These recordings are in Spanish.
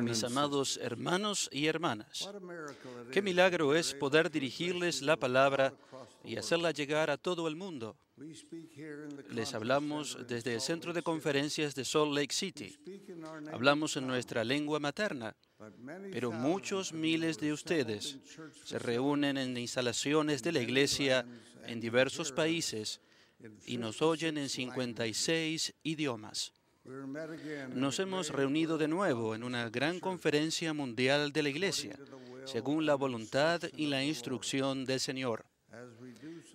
Mis amados hermanos y hermanas, qué milagro es poder dirigirles la palabra y hacerla llegar a todo el mundo. Les hablamos desde el Centro de Conferencias de Salt Lake City. Hablamos en nuestra lengua materna, pero muchos miles de ustedes se reúnen en instalaciones de la Iglesia en diversos países y nos oyen en 56 idiomas. Nos hemos reunido de nuevo en una gran conferencia mundial de la Iglesia, según la voluntad y la instrucción del Señor.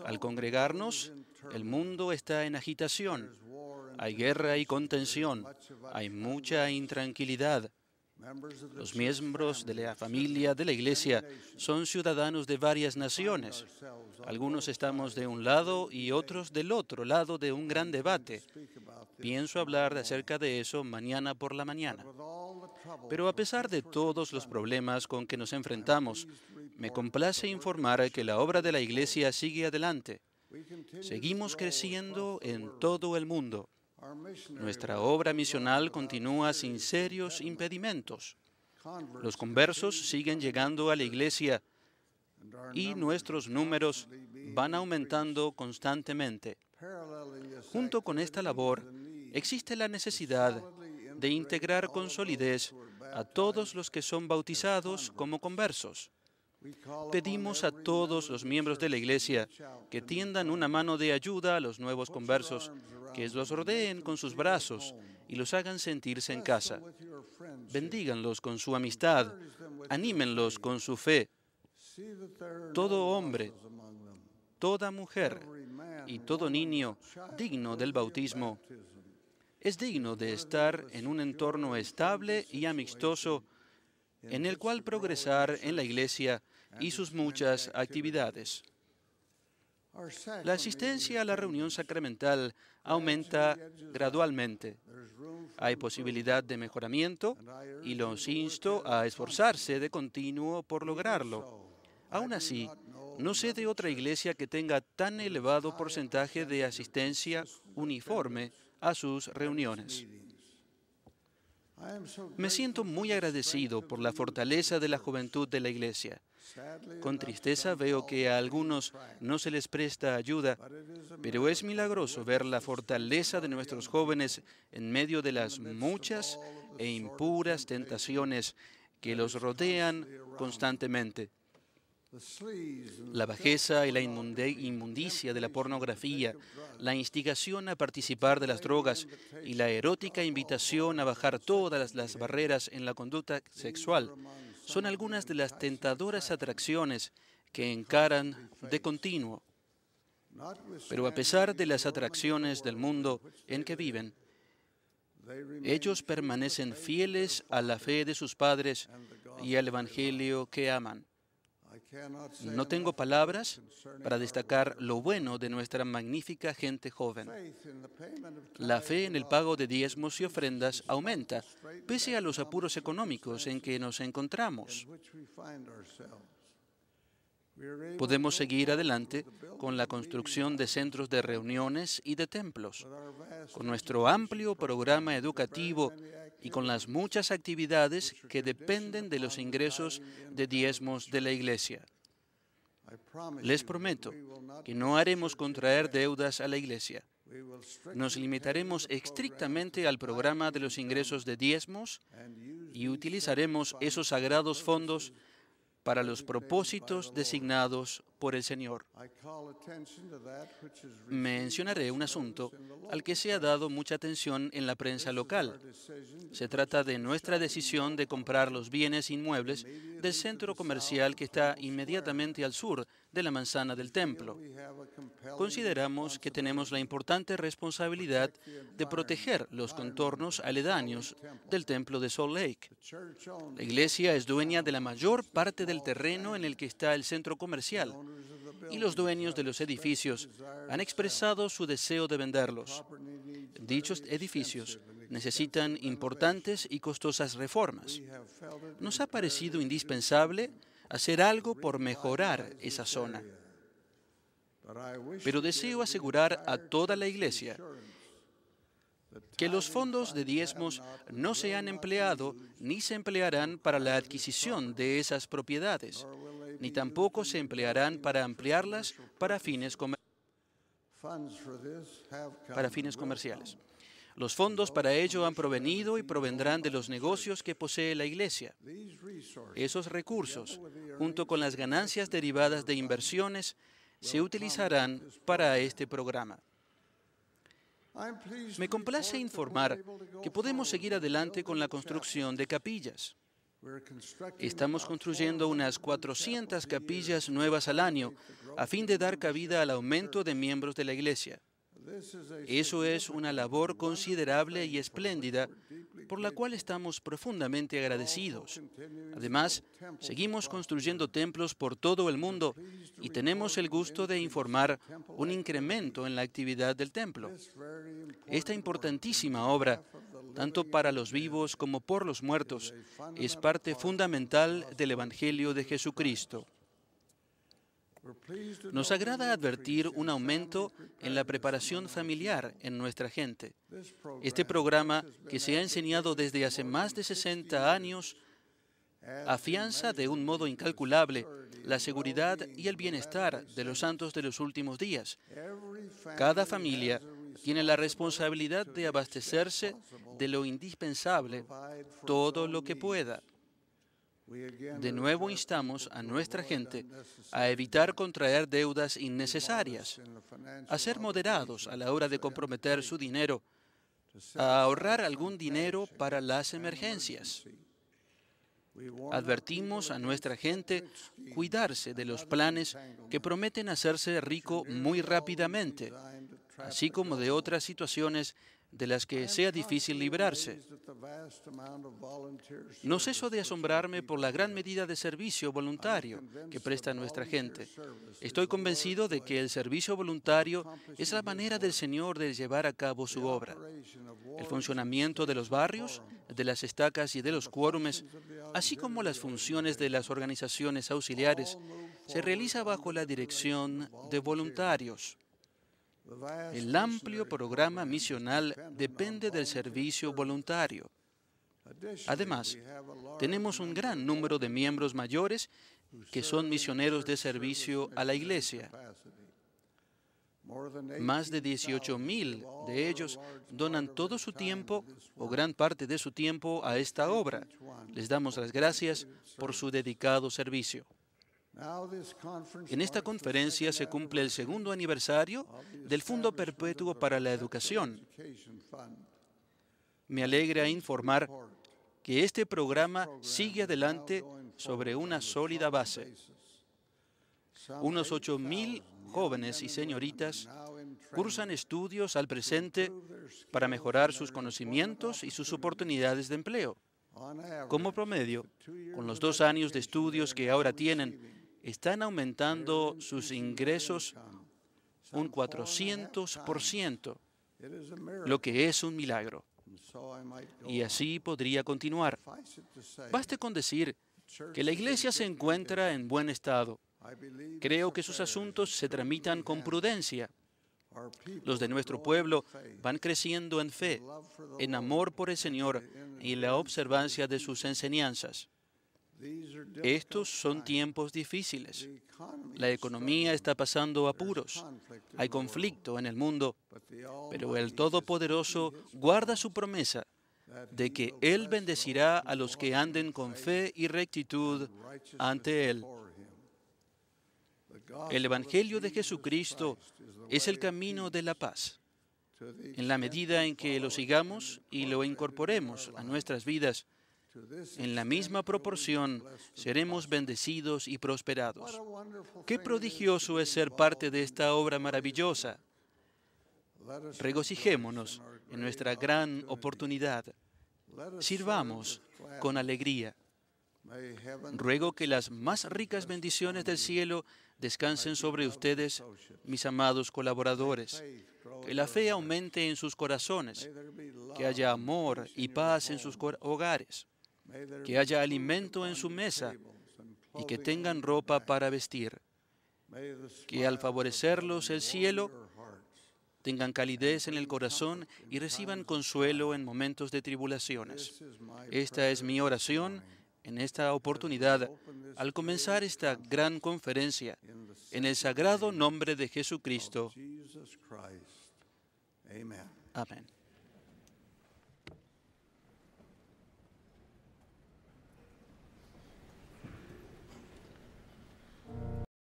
Al congregarnos, el mundo está en agitación. Hay guerra y contención. Hay mucha intranquilidad. Los miembros de la familia de la Iglesia son ciudadanos de varias naciones. Algunos estamos de un lado y otros del otro lado de un gran debate. Pienso hablar acerca de eso mañana por la mañana. Pero a pesar de todos los problemas con que nos enfrentamos, me complace informar que la obra de la Iglesia sigue adelante. Seguimos creciendo en todo el mundo. Nuestra obra misional continúa sin serios impedimentos. Los conversos siguen llegando a la iglesia y nuestros números van aumentando constantemente. Junto con esta labor, existe la necesidad de integrar con solidez a todos los que son bautizados como conversos. Pedimos a todos los miembros de la Iglesia que tiendan una mano de ayuda a los nuevos conversos, que los rodeen con sus brazos y los hagan sentirse en casa. Bendíganlos con su amistad, anímenlos con su fe. Todo hombre, toda mujer y todo niño digno del bautismo es digno de estar en un entorno estable y amistoso en el cual progresar en la iglesia y sus muchas actividades. La asistencia a la reunión sacramental aumenta gradualmente. Hay posibilidad de mejoramiento y los insto a esforzarse de continuo por lograrlo. Aún así, no sé de otra iglesia que tenga tan elevado porcentaje de asistencia uniforme a sus reuniones. Me siento muy agradecido por la fortaleza de la juventud de la Iglesia. Con tristeza veo que a algunos no se les presta ayuda, pero es milagroso ver la fortaleza de nuestros jóvenes en medio de las muchas e impuras tentaciones que los rodean constantemente. La bajeza y la inmundicia de la pornografía, la instigación a participar de las drogas y la erótica invitación a bajar todas las barreras en la conducta sexual son algunas de las tentadoras atracciones que encaran de continuo. Pero a pesar de las atracciones del mundo en que viven, ellos permanecen fieles a la fe de sus padres y al Evangelio que aman. No tengo palabras para destacar lo bueno de nuestra magnífica gente joven. La fe en el pago de diezmos y ofrendas aumenta, pese a los apuros económicos en que nos encontramos. Podemos seguir adelante con la construcción de centros de reuniones y de templos, con nuestro amplio programa educativo y con las muchas actividades que dependen de los ingresos de diezmos de la Iglesia. Les prometo que no haremos contraer deudas a la Iglesia. Nos limitaremos estrictamente al programa de los ingresos de diezmos y utilizaremos esos sagrados fondos para los propósitos designados por el Señor. Mencionaré un asunto al que se ha dado mucha atención en la prensa local. Se trata de nuestra decisión de comprar los bienes inmuebles del centro comercial que está inmediatamente al sur de la manzana del templo. Consideramos que tenemos la importante responsabilidad de proteger los contornos aledaños del templo de Salt Lake. La iglesia es dueña de la mayor parte del terreno en el que está el centro comercial y los dueños de los edificios han expresado su deseo de venderlos. Dichos edificios necesitan importantes y costosas reformas. Nos ha parecido indispensable hacer algo por mejorar esa zona. Pero deseo asegurar a toda la Iglesia que los fondos de diezmos no se han empleado ni se emplearán para la adquisición de esas propiedades, ni tampoco se emplearán para ampliarlas para fines, para fines comerciales. Los fondos para ello han provenido y provendrán de los negocios que posee la Iglesia. Esos recursos, junto con las ganancias derivadas de inversiones, se utilizarán para este programa. Me complace informar que podemos seguir adelante con la construcción de capillas. Estamos construyendo unas 400 capillas nuevas al año a fin de dar cabida al aumento de miembros de la Iglesia. Eso es una labor considerable y espléndida por la cual estamos profundamente agradecidos. Además, seguimos construyendo templos por todo el mundo y tenemos el gusto de informar un incremento en la actividad del templo. Esta importantísima obra, tanto para los vivos como por los muertos, es parte fundamental del Evangelio de Jesucristo. Nos agrada advertir un aumento en la preparación familiar en nuestra gente. Este programa, que se ha enseñado desde hace más de 60 años, afianza de un modo incalculable la seguridad y el bienestar de los santos de los últimos días. Cada familia tiene la responsabilidad de abastecerse de lo indispensable todo lo que pueda. De nuevo instamos a nuestra gente a evitar contraer deudas innecesarias, a ser moderados a la hora de comprometer su dinero, a ahorrar algún dinero para las emergencias. Advertimos a nuestra gente cuidarse de los planes que prometen hacerse rico muy rápidamente, así como de otras situaciones de las que sea difícil librarse. No ceso de asombrarme por la gran medida de servicio voluntario que presta nuestra gente. Estoy convencido de que el servicio voluntario es la manera del Señor de llevar a cabo su obra. El funcionamiento de los barrios, de las estacas y de los quórumes, así como las funciones de las organizaciones auxiliares, se realiza bajo la dirección de voluntarios. El amplio programa misional depende del servicio voluntario. Además, tenemos un gran número de miembros mayores que son misioneros de servicio a la Iglesia. Más de 18.000 de ellos donan todo su tiempo o gran parte de su tiempo a esta obra. Les damos las gracias por su dedicado servicio. En esta conferencia se cumple el segundo aniversario del Fondo Perpetuo para la Educación. Me alegra informar que este programa sigue adelante sobre una sólida base. Unos 8.000 jóvenes y señoritas cursan estudios al presente para mejorar sus conocimientos y sus oportunidades de empleo. Como promedio, con los dos años de estudios que ahora tienen están aumentando sus ingresos un 400%, lo que es un milagro. Y así podría continuar. Baste con decir que la Iglesia se encuentra en buen estado. Creo que sus asuntos se tramitan con prudencia. Los de nuestro pueblo van creciendo en fe, en amor por el Señor y la observancia de sus enseñanzas. Estos son tiempos difíciles. La economía está pasando apuros. Hay conflicto en el mundo, pero el Todopoderoso guarda su promesa de que Él bendecirá a los que anden con fe y rectitud ante Él. El Evangelio de Jesucristo es el camino de la paz. En la medida en que lo sigamos y lo incorporemos a nuestras vidas, en la misma proporción seremos bendecidos y prosperados. Qué prodigioso es ser parte de esta obra maravillosa. Regocijémonos en nuestra gran oportunidad. Sirvamos con alegría. Ruego que las más ricas bendiciones del cielo descansen sobre ustedes, mis amados colaboradores. Que la fe aumente en sus corazones. Que haya amor y paz en sus hogares que haya alimento en su mesa y que tengan ropa para vestir, que al favorecerlos el cielo tengan calidez en el corazón y reciban consuelo en momentos de tribulaciones. Esta es mi oración en esta oportunidad, al comenzar esta gran conferencia, en el sagrado nombre de Jesucristo. Amén.